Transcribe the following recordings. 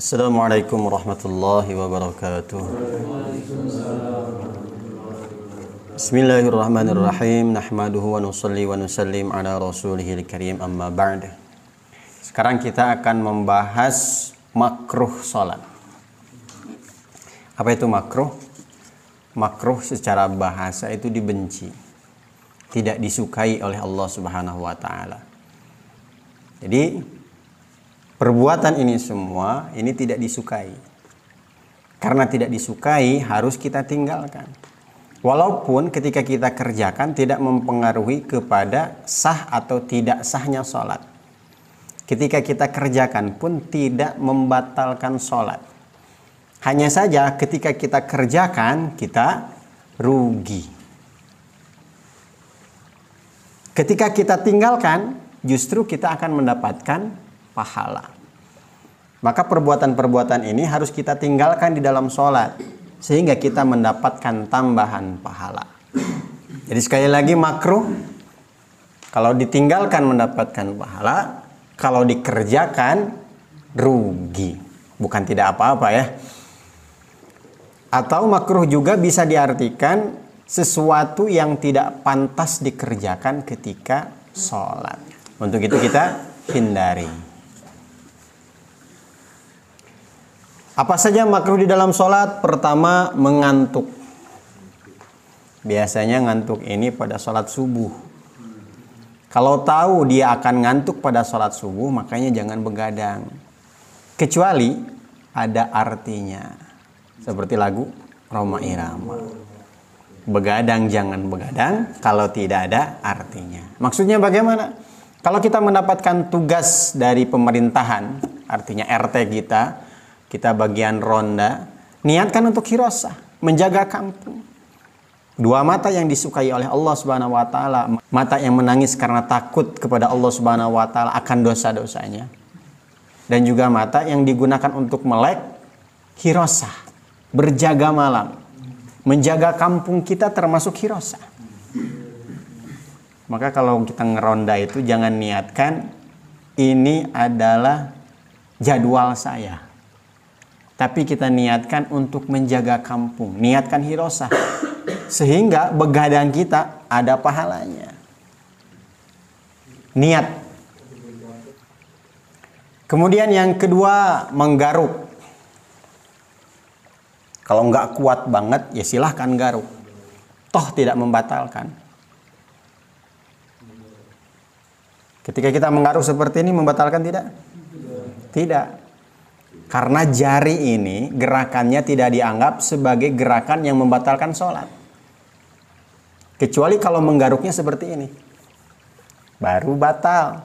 Assalamualaikum warahmatullahi wabarakatuh Bismillahirrahmanirrahim Nahmaduhu wa nusalli wa nusallim ala rasulihil karim amma ba'd Sekarang kita akan membahas makruh salat Apa itu makruh? Makruh secara bahasa itu dibenci Tidak disukai oleh Allah subhanahu wa ta'ala Jadi Perbuatan ini semua ini tidak disukai. Karena tidak disukai harus kita tinggalkan. Walaupun ketika kita kerjakan tidak mempengaruhi kepada sah atau tidak sahnya sholat. Ketika kita kerjakan pun tidak membatalkan sholat. Hanya saja ketika kita kerjakan kita rugi. Ketika kita tinggalkan justru kita akan mendapatkan pahala. Maka perbuatan-perbuatan ini harus kita tinggalkan di dalam sholat sehingga kita mendapatkan tambahan pahala. Jadi sekali lagi makruh kalau ditinggalkan mendapatkan pahala, kalau dikerjakan rugi. Bukan tidak apa-apa ya. Atau makruh juga bisa diartikan sesuatu yang tidak pantas dikerjakan ketika sholat. Untuk itu kita hindari. Apa saja makruh di dalam sholat? Pertama, mengantuk. Biasanya ngantuk ini pada sholat subuh. Kalau tahu dia akan ngantuk pada sholat subuh, makanya jangan begadang. Kecuali ada artinya. Seperti lagu Roma Irama. Begadang jangan begadang kalau tidak ada artinya. Maksudnya bagaimana? Kalau kita mendapatkan tugas dari pemerintahan, artinya RT kita, kita bagian ronda, niatkan untuk hirosah, menjaga kampung. Dua mata yang disukai oleh Allah Subhanahu wa taala, mata yang menangis karena takut kepada Allah Subhanahu wa taala akan dosa-dosanya. Dan juga mata yang digunakan untuk melek hirosah, berjaga malam. Menjaga kampung kita termasuk hirosah. Maka kalau kita ngeronda itu jangan niatkan ini adalah jadwal saya tapi kita niatkan untuk menjaga kampung. Niatkan hirosa, Sehingga begadang kita ada pahalanya. Niat. Kemudian yang kedua, menggaruk. Kalau nggak kuat banget, ya silahkan garuk. Toh tidak membatalkan. Ketika kita menggaruk seperti ini, membatalkan tidak? Tidak. Karena jari ini gerakannya tidak dianggap sebagai gerakan yang membatalkan sholat. Kecuali kalau menggaruknya seperti ini. Baru batal.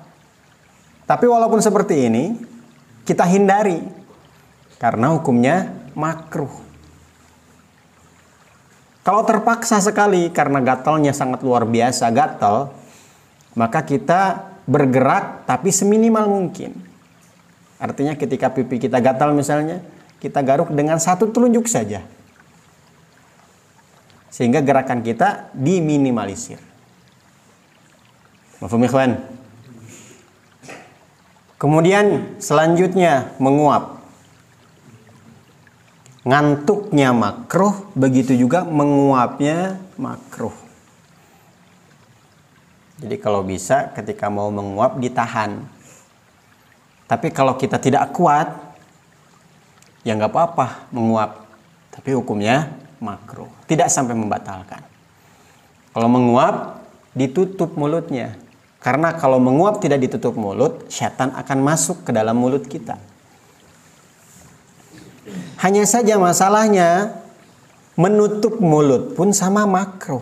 Tapi walaupun seperti ini, kita hindari. Karena hukumnya makruh. Kalau terpaksa sekali karena gatalnya sangat luar biasa gatal, maka kita bergerak tapi seminimal mungkin. Artinya ketika pipi kita gatal misalnya, kita garuk dengan satu telunjuk saja. Sehingga gerakan kita diminimalisir. Maafum ikhwan. Kemudian selanjutnya menguap. Ngantuknya makruh, begitu juga menguapnya makruh. Jadi kalau bisa ketika mau menguap ditahan. Tapi kalau kita tidak kuat, ya nggak apa-apa menguap. Tapi hukumnya makro. tidak sampai membatalkan. Kalau menguap, ditutup mulutnya. Karena kalau menguap tidak ditutup mulut, setan akan masuk ke dalam mulut kita. Hanya saja masalahnya menutup mulut pun sama makruh.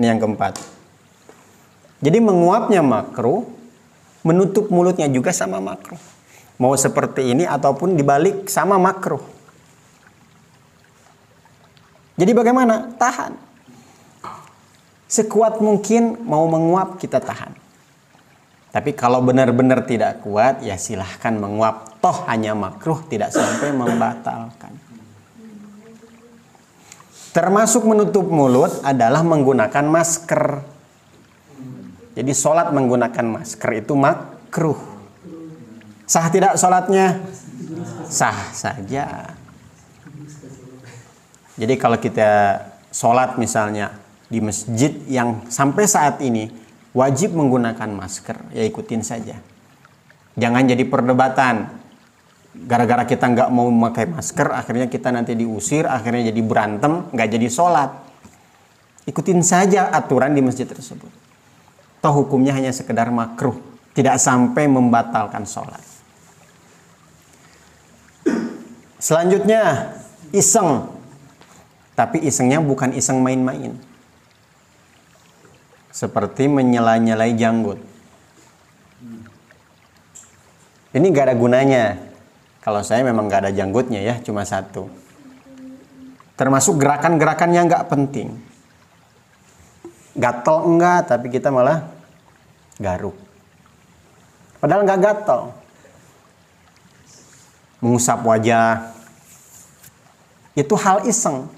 Ini yang keempat. Jadi menguapnya makruh, menutup mulutnya juga sama makruh. Mau seperti ini ataupun dibalik sama makruh. Jadi bagaimana? Tahan. Sekuat mungkin mau menguap kita tahan. Tapi kalau benar-benar tidak kuat ya silahkan menguap. Toh hanya makruh tidak sampai membatalkan. Termasuk menutup mulut adalah menggunakan masker. Jadi sholat menggunakan masker itu makruh. Sah tidak sholatnya? Sah saja. Jadi kalau kita sholat misalnya di masjid yang sampai saat ini wajib menggunakan masker, ya ikutin saja. Jangan jadi perdebatan. Gara-gara kita nggak mau memakai masker, akhirnya kita nanti diusir, akhirnya jadi berantem, nggak jadi sholat. Ikutin saja aturan di masjid tersebut atau hukumnya hanya sekedar makruh, tidak sampai membatalkan sholat. Selanjutnya, iseng. Tapi isengnya bukan iseng main-main. Seperti menyela-nyelai janggut. Ini gak ada gunanya. Kalau saya memang gak ada janggutnya ya, cuma satu. Termasuk gerakan-gerakan yang gak penting gatel enggak tapi kita malah garuk. Padahal nggak gatal. Mengusap wajah. Itu hal iseng.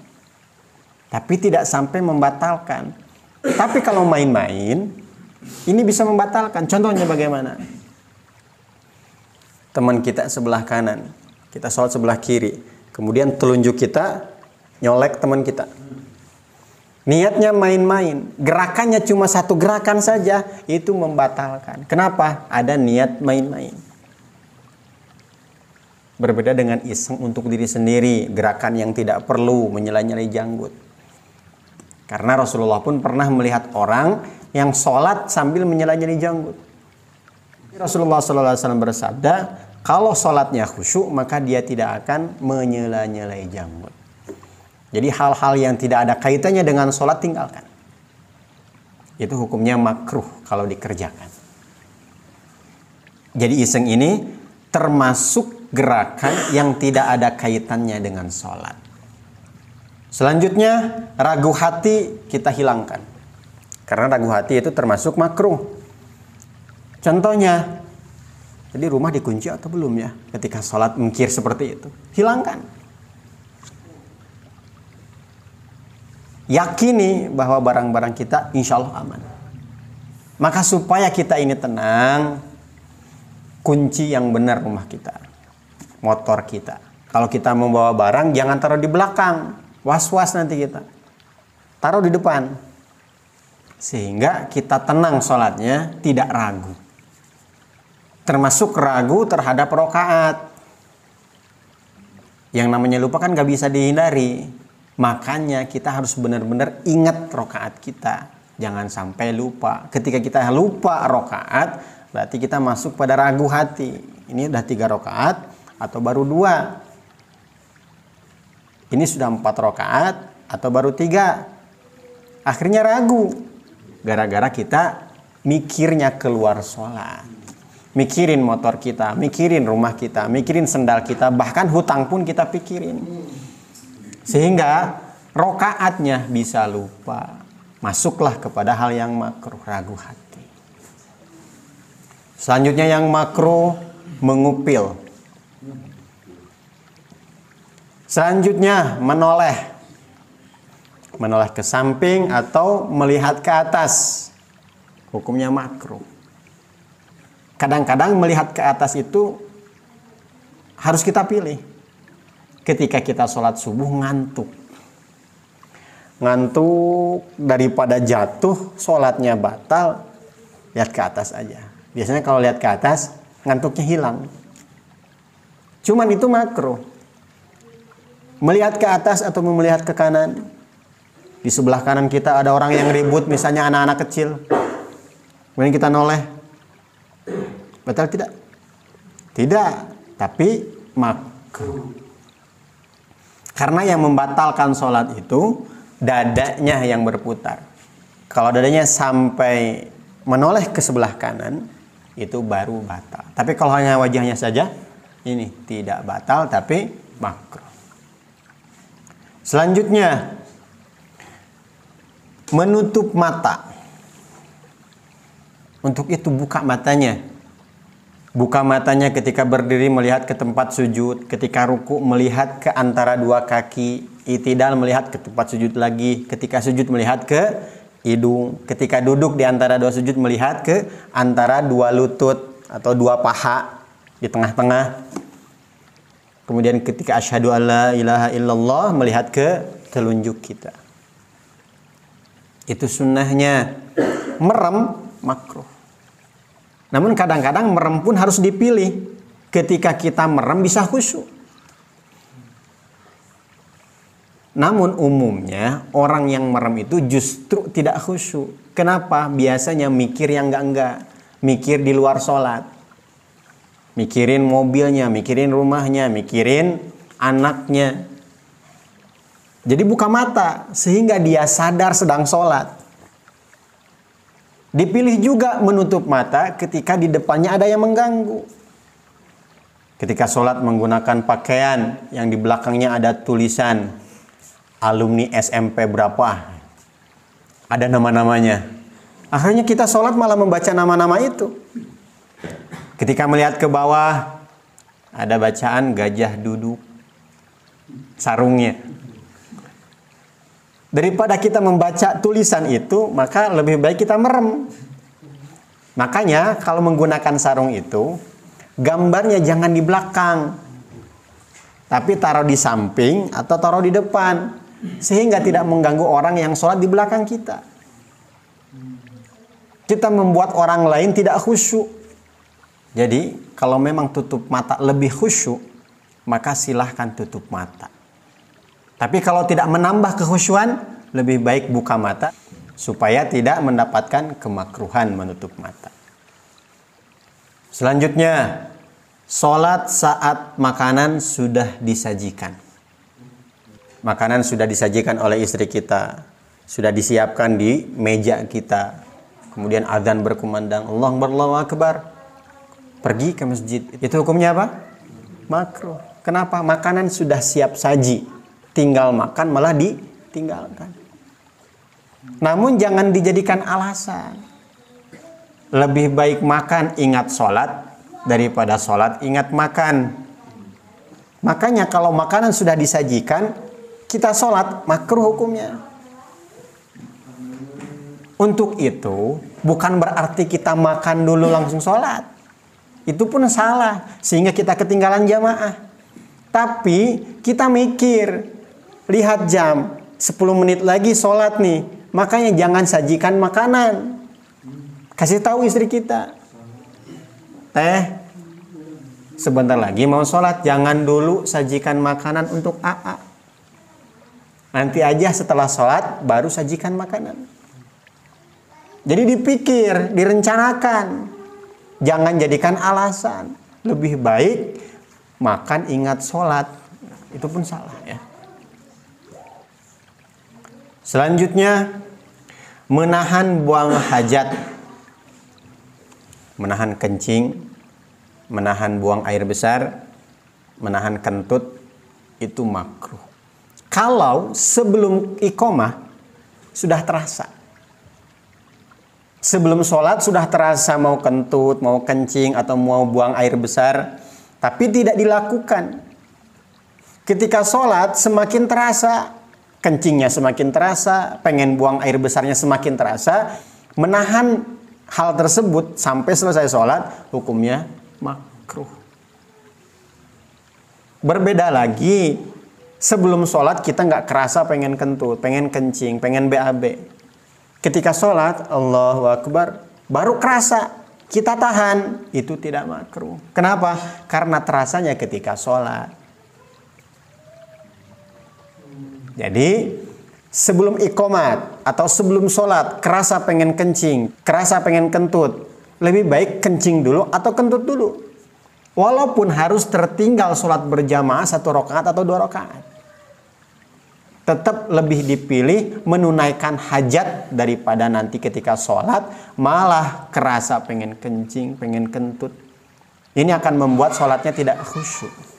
Tapi tidak sampai membatalkan. Tapi kalau main-main, ini bisa membatalkan. Contohnya bagaimana? Teman kita sebelah kanan, kita sholat sebelah kiri. Kemudian telunjuk kita nyolek teman kita niatnya main-main, gerakannya cuma satu gerakan saja, itu membatalkan. Kenapa? Ada niat main-main. Berbeda dengan iseng untuk diri sendiri, gerakan yang tidak perlu menyela janggut. Karena Rasulullah pun pernah melihat orang yang sholat sambil menyela janggut. Rasulullah SAW bersabda, kalau sholatnya khusyuk maka dia tidak akan menyela janggut. Jadi hal-hal yang tidak ada kaitannya dengan sholat tinggalkan. Itu hukumnya makruh kalau dikerjakan. Jadi iseng ini termasuk gerakan yang tidak ada kaitannya dengan sholat. Selanjutnya ragu hati kita hilangkan. Karena ragu hati itu termasuk makruh. Contohnya, jadi rumah dikunci atau belum ya ketika sholat mengkir seperti itu. Hilangkan yakini bahwa barang-barang kita insya Allah aman. Maka supaya kita ini tenang, kunci yang benar rumah kita, motor kita. Kalau kita membawa barang, jangan taruh di belakang, was-was nanti kita. Taruh di depan, sehingga kita tenang sholatnya, tidak ragu. Termasuk ragu terhadap rokaat. Yang namanya lupa kan gak bisa dihindari Makanya kita harus benar-benar ingat rokaat kita. Jangan sampai lupa. Ketika kita lupa rokaat, berarti kita masuk pada ragu hati. Ini udah tiga rokaat atau baru dua. Ini sudah empat rokaat atau baru tiga. Akhirnya ragu. Gara-gara kita mikirnya keluar sholat. Mikirin motor kita, mikirin rumah kita, mikirin sendal kita, bahkan hutang pun kita pikirin. Sehingga rokaatnya bisa lupa. Masuklah kepada hal yang makruh, ragu hati. Selanjutnya yang makruh, mengupil. Selanjutnya menoleh. Menoleh ke samping atau melihat ke atas. Hukumnya makruh. Kadang-kadang melihat ke atas itu harus kita pilih ketika kita sholat subuh ngantuk. Ngantuk daripada jatuh, sholatnya batal, lihat ke atas aja. Biasanya kalau lihat ke atas, ngantuknya hilang. Cuman itu makro. Melihat ke atas atau melihat ke kanan. Di sebelah kanan kita ada orang yang ribut, misalnya anak-anak kecil. Kemudian kita noleh. betul tidak? Tidak, tapi makro. Karena yang membatalkan sholat itu dadanya yang berputar. Kalau dadanya sampai menoleh ke sebelah kanan, itu baru batal. Tapi kalau hanya wajahnya saja, ini tidak batal tapi makruh. Selanjutnya, menutup mata. Untuk itu buka matanya Buka matanya ketika berdiri melihat ke tempat sujud, ketika ruku melihat ke antara dua kaki, itidal melihat ke tempat sujud lagi, ketika sujud melihat ke hidung, ketika duduk di antara dua sujud melihat ke antara dua lutut atau dua paha di tengah-tengah. Kemudian ketika asyhadu alla ilaha illallah melihat ke telunjuk kita. Itu sunnahnya. Merem makruh. Namun kadang-kadang merem pun harus dipilih. Ketika kita merem bisa khusyuk. Namun umumnya orang yang merem itu justru tidak khusyuk. Kenapa? Biasanya mikir yang enggak-enggak. Mikir di luar sholat. Mikirin mobilnya, mikirin rumahnya, mikirin anaknya. Jadi buka mata sehingga dia sadar sedang sholat. Dipilih juga menutup mata ketika di depannya ada yang mengganggu. Ketika sholat menggunakan pakaian yang di belakangnya ada tulisan alumni SMP berapa. Ada nama-namanya. Akhirnya kita sholat malah membaca nama-nama itu. Ketika melihat ke bawah, ada bacaan gajah duduk sarungnya. Daripada kita membaca tulisan itu, maka lebih baik kita merem. Makanya kalau menggunakan sarung itu, gambarnya jangan di belakang. Tapi taruh di samping atau taruh di depan. Sehingga tidak mengganggu orang yang sholat di belakang kita. Kita membuat orang lain tidak khusyuk. Jadi kalau memang tutup mata lebih khusyuk, maka silahkan tutup mata. Tapi kalau tidak menambah kehusuan, lebih baik buka mata supaya tidak mendapatkan kemakruhan menutup mata. Selanjutnya, sholat saat makanan sudah disajikan. Makanan sudah disajikan oleh istri kita, sudah disiapkan di meja kita. Kemudian adzan berkumandang, Allah berlawa akbar. Pergi ke masjid. Itu hukumnya apa? Makruh. Kenapa? Makanan sudah siap saji tinggal makan malah ditinggalkan. Namun jangan dijadikan alasan. Lebih baik makan ingat sholat daripada sholat ingat makan. Makanya kalau makanan sudah disajikan, kita sholat makruh hukumnya. Untuk itu bukan berarti kita makan dulu langsung sholat. Itu pun salah sehingga kita ketinggalan jamaah. Tapi kita mikir lihat jam 10 menit lagi sholat nih makanya jangan sajikan makanan kasih tahu istri kita teh sebentar lagi mau sholat jangan dulu sajikan makanan untuk AA nanti aja setelah sholat baru sajikan makanan jadi dipikir direncanakan jangan jadikan alasan lebih baik makan ingat sholat itu pun salah ya Selanjutnya menahan buang hajat. Menahan kencing, menahan buang air besar, menahan kentut itu makruh. Kalau sebelum ikomah sudah terasa. Sebelum sholat sudah terasa mau kentut, mau kencing, atau mau buang air besar. Tapi tidak dilakukan. Ketika sholat semakin terasa kencingnya semakin terasa, pengen buang air besarnya semakin terasa, menahan hal tersebut sampai selesai sholat, hukumnya makruh. Berbeda lagi, sebelum sholat kita nggak kerasa pengen kentut, pengen kencing, pengen BAB. Ketika sholat, Allahu Akbar, baru kerasa kita tahan, itu tidak makruh. Kenapa? Karena terasanya ketika sholat. Jadi sebelum ikomat atau sebelum sholat kerasa pengen kencing, kerasa pengen kentut, lebih baik kencing dulu atau kentut dulu. Walaupun harus tertinggal sholat berjamaah satu rakaat atau dua rakaat. Tetap lebih dipilih menunaikan hajat daripada nanti ketika sholat malah kerasa pengen kencing, pengen kentut. Ini akan membuat sholatnya tidak khusyuk.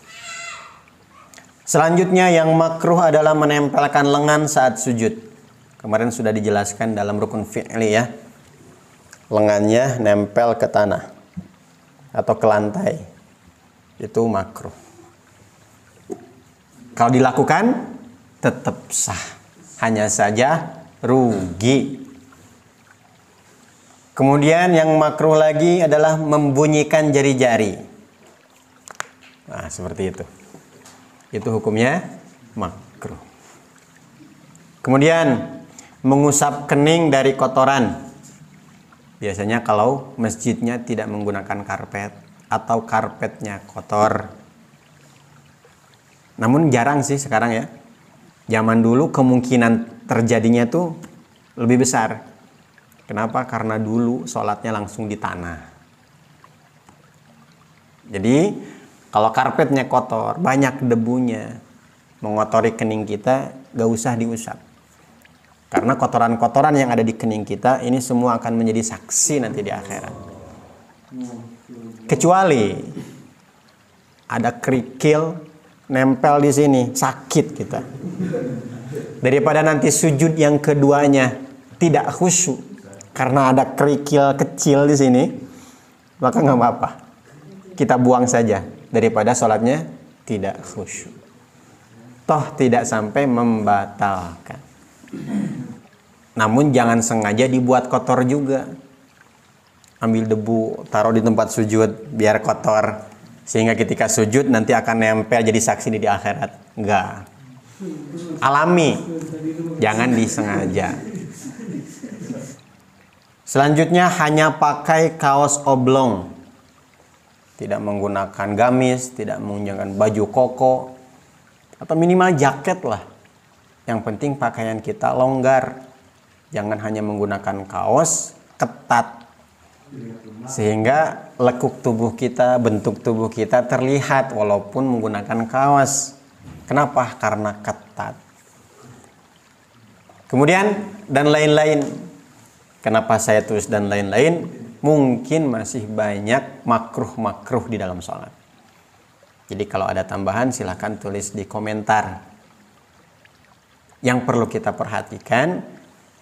Selanjutnya yang makruh adalah menempelkan lengan saat sujud. Kemarin sudah dijelaskan dalam rukun fi'li ya. Lengannya nempel ke tanah atau ke lantai. Itu makruh. Kalau dilakukan tetap sah. Hanya saja rugi. Kemudian yang makruh lagi adalah membunyikan jari-jari. Nah, seperti itu itu hukumnya makruh. Kemudian mengusap kening dari kotoran. Biasanya kalau masjidnya tidak menggunakan karpet atau karpetnya kotor. Namun jarang sih sekarang ya. Zaman dulu kemungkinan terjadinya tuh lebih besar. Kenapa? Karena dulu sholatnya langsung di tanah. Jadi kalau karpetnya kotor, banyak debunya, mengotori kening kita, gak usah diusap. Karena kotoran-kotoran yang ada di kening kita, ini semua akan menjadi saksi nanti di akhirat. Kecuali ada kerikil nempel di sini, sakit kita. Daripada nanti sujud yang keduanya tidak khusyuk karena ada kerikil kecil di sini, maka nggak apa-apa. Kita buang saja daripada sholatnya tidak khusyuk. Toh tidak sampai membatalkan. Namun jangan sengaja dibuat kotor juga. Ambil debu, taruh di tempat sujud biar kotor. Sehingga ketika sujud nanti akan nempel jadi saksi di akhirat. Enggak. Alami. Jangan disengaja. Selanjutnya hanya pakai kaos oblong tidak menggunakan gamis, tidak menggunakan baju koko, atau minimal jaket lah. Yang penting pakaian kita longgar, jangan hanya menggunakan kaos ketat, sehingga lekuk tubuh kita, bentuk tubuh kita terlihat walaupun menggunakan kaos. Kenapa? Karena ketat. Kemudian dan lain-lain. Kenapa saya tulis dan lain-lain? mungkin masih banyak makruh-makruh di dalam sholat. Jadi kalau ada tambahan silahkan tulis di komentar. Yang perlu kita perhatikan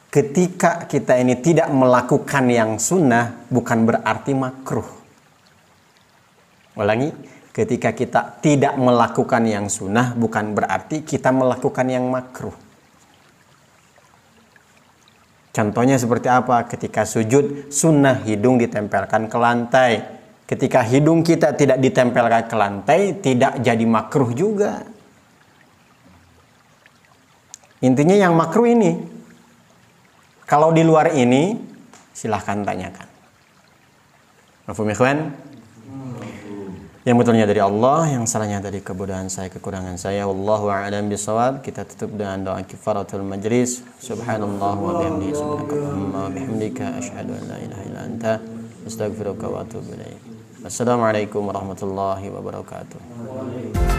ketika kita ini tidak melakukan yang sunnah bukan berarti makruh. Ulangi, ketika kita tidak melakukan yang sunnah bukan berarti kita melakukan yang makruh. Contohnya seperti apa? Ketika sujud, sunnah hidung ditempelkan ke lantai. Ketika hidung kita tidak ditempelkan ke lantai, tidak jadi makruh juga. Intinya yang makruh ini. Kalau di luar ini, silahkan tanyakan yang betulnya dari Allah, yang salahnya dari kebodohan saya, kekurangan saya. Wallahu a'lam bishawab. Kita tutup dengan doa kifaratul majlis. Subhanallah wa bihamdihi subhanakallahumma wa bihamdika asyhadu an la ilaha illa anta astaghfiruka wa atubu ilaik. Assalamualaikum warahmatullahi wabarakatuh.